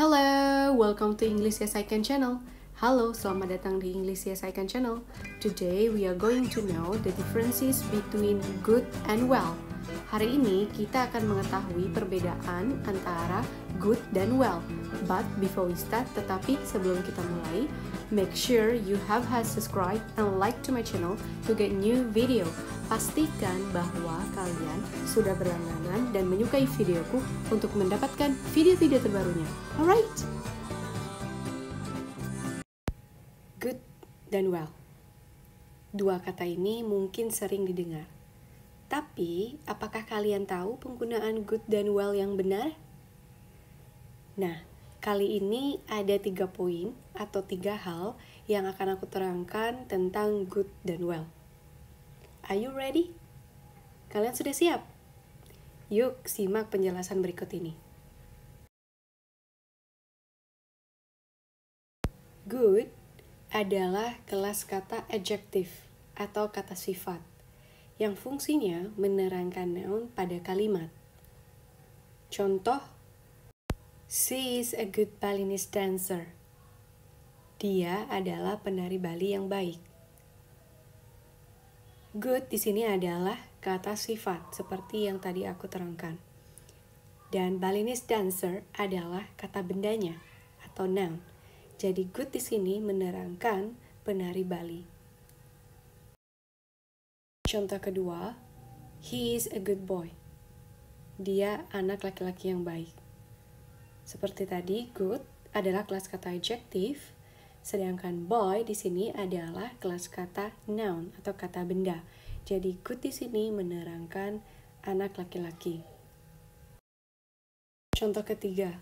Hello, welcome to English Yes I Can channel. Hello, selamat datang di English Yes I Can channel. Today we are going to know the differences between good and well. Hari ini kita akan mengetahui perbedaan antara good dan well. But before we start, tetapi sebelum kita mulai, make sure you have has subscribe and like to my channel to get new video. Pastikan bahwa kalian sudah berlangganan dan menyukai videoku untuk mendapatkan video-video terbarunya. Alright? Good dan well. Dua kata ini mungkin sering didengar tapi, apakah kalian tahu penggunaan good dan well yang benar? Nah, kali ini ada tiga poin atau tiga hal yang akan aku terangkan tentang good dan well. Are you ready? Kalian sudah siap? Yuk, simak penjelasan berikut ini. Good adalah kelas kata adjektif atau kata sifat yang fungsinya menerangkan noun pada kalimat. Contoh, she is a good Balinese dancer. Dia adalah penari Bali yang baik. Good di sini adalah kata sifat seperti yang tadi aku terangkan. Dan Balinese dancer adalah kata bendanya atau noun. Jadi good di sini menerangkan penari Bali. Contoh kedua, he is a good boy. Dia anak laki-laki yang baik. Seperti tadi, good adalah kelas kata adjektif, sedangkan boy di sini adalah kelas kata noun atau kata benda. Jadi good di sini menerangkan anak laki-laki. Contoh ketiga,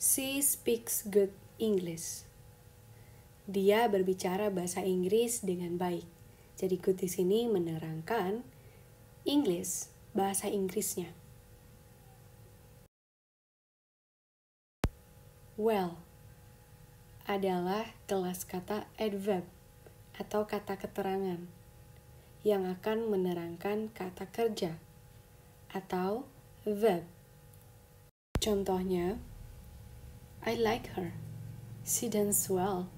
she speaks good English. Dia berbicara bahasa Inggris dengan baik. Jadi Good di sini menerangkan English, bahasa Inggrisnya. Well adalah kelas kata adverb atau kata keterangan yang akan menerangkan kata kerja atau verb. Contohnya, I like her. She dance well.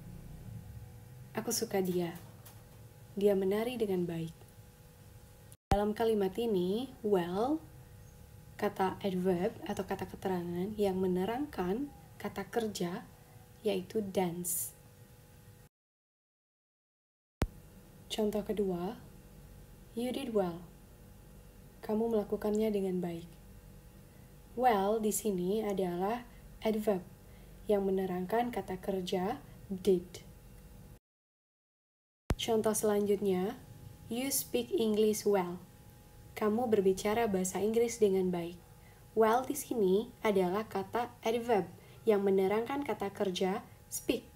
Aku suka dia dia menari dengan baik. Dalam kalimat ini, well, kata adverb atau kata keterangan yang menerangkan kata kerja yaitu dance. Contoh kedua, you did well. Kamu melakukannya dengan baik. Well di sini adalah adverb yang menerangkan kata kerja did. Contoh selanjutnya, you speak English well. Kamu berbicara bahasa Inggris dengan baik. Well di sini adalah kata adverb yang menerangkan kata kerja speak.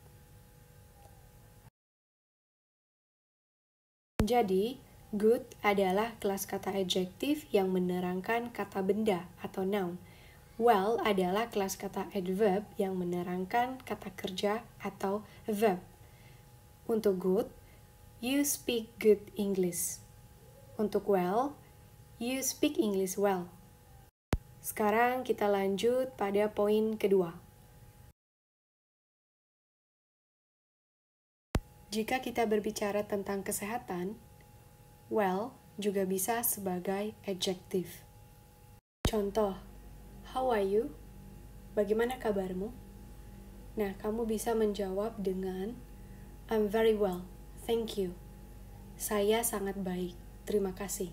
Jadi, good adalah kelas kata adjektif yang menerangkan kata benda atau noun. Well adalah kelas kata adverb yang menerangkan kata kerja atau verb. Untuk good, you speak good English. Untuk well, you speak English well. Sekarang kita lanjut pada poin kedua. Jika kita berbicara tentang kesehatan, well juga bisa sebagai adjektif. Contoh, how are you? Bagaimana kabarmu? Nah, kamu bisa menjawab dengan I'm very well. Thank you. Saya sangat baik. Terima kasih.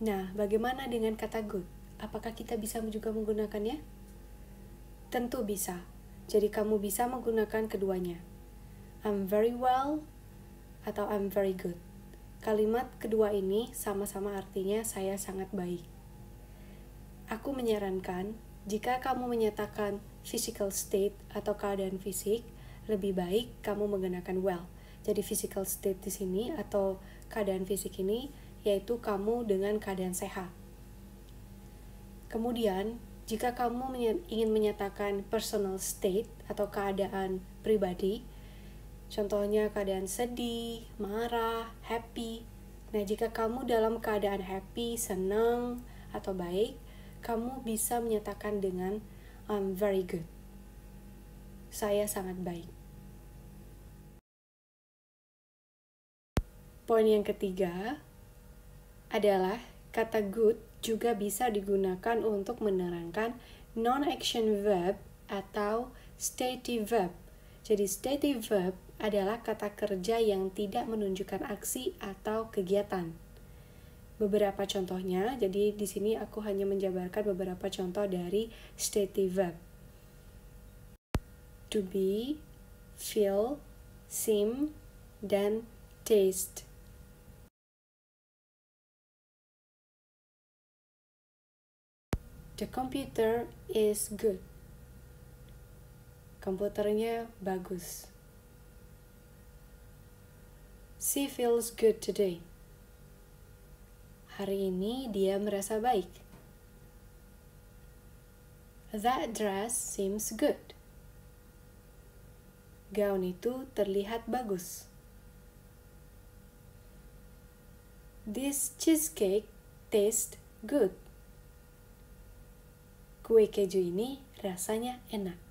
Nah, bagaimana dengan kata good? Apakah kita bisa juga menggunakannya? Tentu bisa. Jadi kamu bisa menggunakan keduanya. I'm very well atau I'm very good. Kalimat kedua ini sama-sama artinya saya sangat baik. Aku menyarankan jika kamu menyatakan physical state atau keadaan fisik, lebih baik kamu menggunakan well jadi physical state di sini ya. atau keadaan fisik ini yaitu kamu dengan keadaan sehat. Kemudian, jika kamu ingin menyatakan personal state atau keadaan pribadi, contohnya keadaan sedih, marah, happy. Nah, jika kamu dalam keadaan happy, senang, atau baik, kamu bisa menyatakan dengan I'm very good. Saya sangat baik. Poin yang ketiga adalah kata good juga bisa digunakan untuk menerangkan non-action verb atau stative verb. Jadi stative verb adalah kata kerja yang tidak menunjukkan aksi atau kegiatan. Beberapa contohnya, jadi di sini aku hanya menjabarkan beberapa contoh dari stative verb. To be, feel, seem, dan taste. The computer is good. Komputernya bagus. She feels good today. Hari ini dia merasa baik. That dress seems good. Gaun itu terlihat bagus. This cheesecake tastes good. Kue keju ini rasanya enak.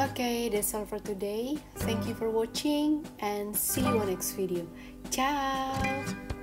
Okay, that's all for today. Thank you for watching and see you on next video. Ciao!